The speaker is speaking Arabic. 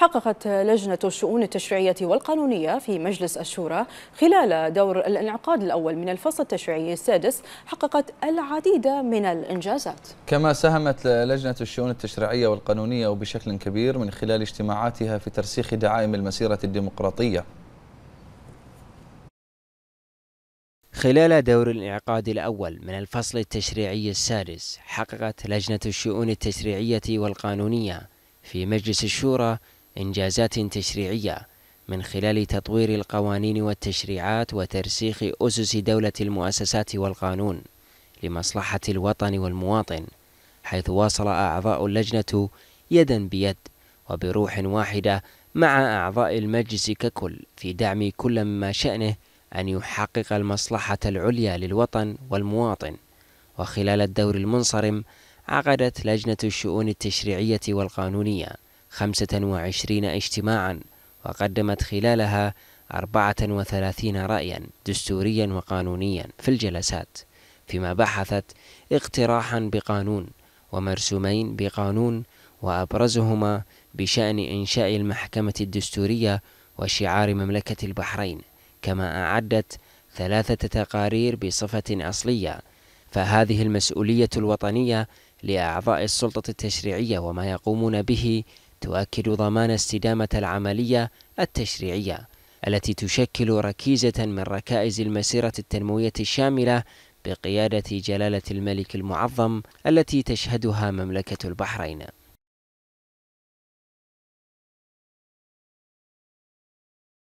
حققت لجنة الشؤون التشريعية والقانونية في مجلس الشورى خلال دور الانعقاد الأول من الفصل التشريعي السادس حققت العديد من الإنجازات كما ساهمت لجنة الشؤون التشريعية والقانونية وبشكل كبير من خلال اجتماعاتها في ترسيخ دعائم المسيرة الديمقراطية خلال دور الانعقاد الأول من الفصل التشريعي السادس حققت لجنة الشؤون التشريعية والقانونية في مجلس الشورى إنجازات تشريعية من خلال تطوير القوانين والتشريعات وترسيخ أسس دولة المؤسسات والقانون لمصلحة الوطن والمواطن حيث واصل أعضاء اللجنة يدا بيد وبروح واحدة مع أعضاء المجلس ككل في دعم كل ما شأنه أن يحقق المصلحة العليا للوطن والمواطن وخلال الدور المنصرم عقدت لجنة الشؤون التشريعية والقانونية 25 اجتماعا وقدمت خلالها 34 رأيا دستوريا وقانونيا في الجلسات فيما بحثت اقتراحا بقانون ومرسومين بقانون وأبرزهما بشأن إنشاء المحكمة الدستورية وشعار مملكة البحرين كما أعدت ثلاثة تقارير بصفة أصلية فهذه المسؤولية الوطنية لأعضاء السلطة التشريعية وما يقومون به تؤكد ضمان استدامة العملية التشريعية التي تشكل ركيزة من ركائز المسيرة التنموية الشاملة بقيادة جلالة الملك المعظم التي تشهدها مملكة البحرين